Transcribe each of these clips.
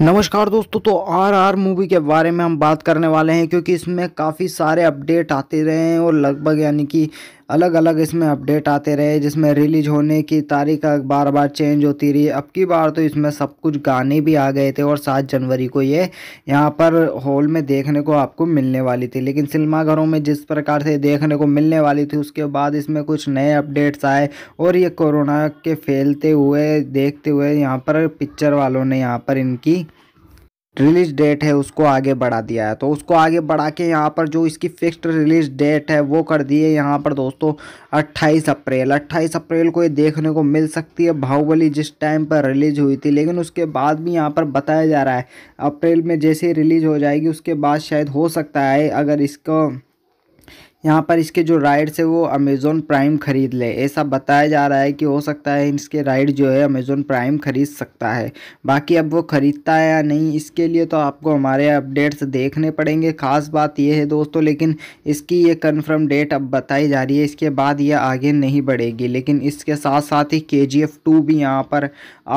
नमस्कार दोस्तों तो आर आर मूवी के बारे में हम बात करने वाले हैं क्योंकि इसमें काफ़ी सारे अपडेट आते रहे हैं और लगभग यानी कि अलग अलग इसमें अपडेट आते रहे जिसमें रिलीज होने की तारीख बार बार चेंज होती रही अब की बार तो इसमें सब कुछ गाने भी आ गए थे और सात जनवरी को ये यहाँ पर हॉल में देखने को आपको मिलने वाली थी लेकिन सिनेमाघरों में जिस प्रकार से देखने को मिलने वाली थी उसके बाद इसमें कुछ नए अपडेट्स आए और ये कोरोना के फैलते हुए देखते हुए यहाँ पर पिक्चर वालों ने यहाँ पर इनकी रिलीज डेट है उसको आगे बढ़ा दिया है तो उसको आगे बढ़ा के यहाँ पर जो इसकी फिक्स्ड रिलीज डेट है वो कर दी है यहाँ पर दोस्तों 28 अप्रैल 28 अप्रैल को ये देखने को मिल सकती है बाहुबली जिस टाइम पर रिलीज हुई थी लेकिन उसके बाद भी यहाँ पर बताया जा रहा है अप्रैल में जैसे रिलीज हो जाएगी उसके बाद शायद हो सकता है अगर इसको यहाँ पर इसके जो राइड्स है वो अमेज़ोन प्राइम ख़रीद ले ऐसा बताया जा रहा है कि हो सकता है इसके राइड जो है अमेज़ोन प्राइम ख़रीद सकता है बाकी अब वो ख़रीदता है या नहीं इसके लिए तो आपको हमारे अपडेट्स देखने पड़ेंगे ख़ास बात ये है दोस्तों लेकिन इसकी ये कन्फर्म डेट अब बताई जा रही है इसके बाद ये आगे नहीं बढ़ेगी लेकिन इसके साथ साथ ही के जी एफ़ टू भी यहाँ पर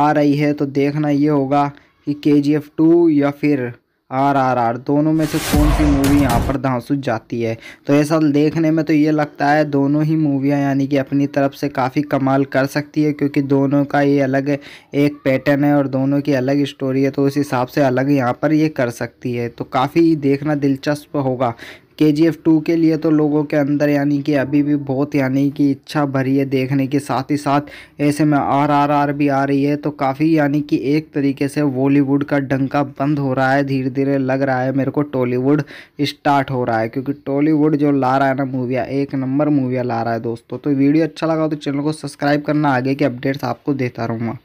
आ रही है तो देखना ये होगा कि के जी एफ़ टू या फिर आर आर आर दोनों में से कौन सी मूवी यहाँ पर धांसू जाती है तो ऐसा देखने में तो ये लगता है दोनों ही मूवियाँ यानी कि अपनी तरफ से काफ़ी कमाल कर सकती है क्योंकि दोनों का ये अलग एक पैटर्न है और दोनों की अलग स्टोरी है तो उस हिसाब से अलग यहाँ पर ये कर सकती है तो काफ़ी देखना दिलचस्प होगा के जी एफ़ टू के लिए तो लोगों के अंदर यानी कि अभी भी बहुत यानी कि इच्छा भरी है देखने के साथ ही साथ ऐसे में आर आर आर भी आ रही है तो काफ़ी यानी कि एक तरीके से बॉलीवुड का डंका बंद हो रहा है धीरे धीरे लग रहा है मेरे को टॉलीवुड स्टार्ट हो रहा है क्योंकि टॉलीवुड जो ला रहा है ना मूविया एक नंबर मूवियाँ ला रहा है दोस्तों तो वीडियो अच्छा लगा तो चैनल को सब्सक्राइब करना आगे के अपडेट्स आपको देता रहूँगा